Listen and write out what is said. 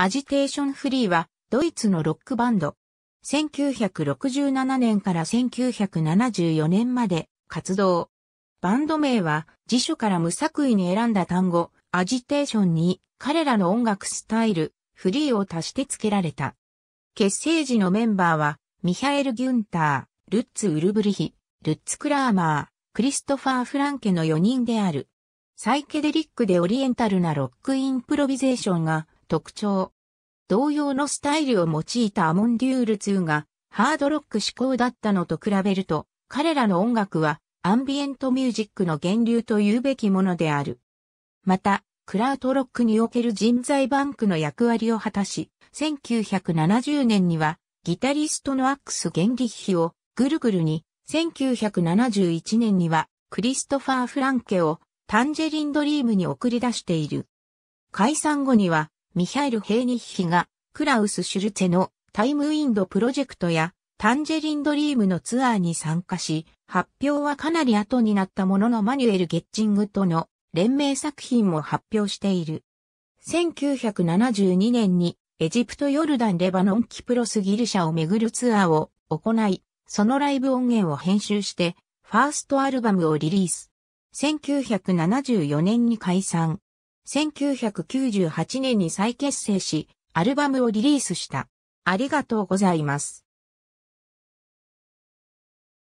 アジテーションフリーはドイツのロックバンド。1967年から1974年まで活動。バンド名は辞書から無作為に選んだ単語、アジテーションに彼らの音楽スタイル、フリーを足して付けられた。結成時のメンバーはミハエル・ギュンター、ルッツ・ウルブリヒ、ルッツ・クラーマー、クリストファー・フランケの4人である。サイケデリックでオリエンタルなロックインプロビゼーションが特徴。同様のスタイルを用いたアモンデュール2がハードロック志向だったのと比べると、彼らの音楽はアンビエントミュージックの源流と言うべきものである。また、クラウトロックにおける人材バンクの役割を果たし、1970年にはギタリストのアックス・ゲンリッヒをぐるぐるに、1971年にはクリストファー・フランケをタンジェリンドリームに送り出している。解散後にはミヒャイル・ヘイニッヒが、クラウス・シュルツェのタイム・ウィンドプロジェクトや、タンジェリン・ドリームのツアーに参加し、発表はかなり後になったもののマニュエル・ゲッチングとの連名作品も発表している。1972年にエジプト、ヨルダン、レバノン、キプロス、ギリシャを巡るツアーを行い、そのライブ音源を編集して、ファーストアルバムをリリース。1974年に解散。1998年に再結成し、アルバムをリリースした。ありがとうございます。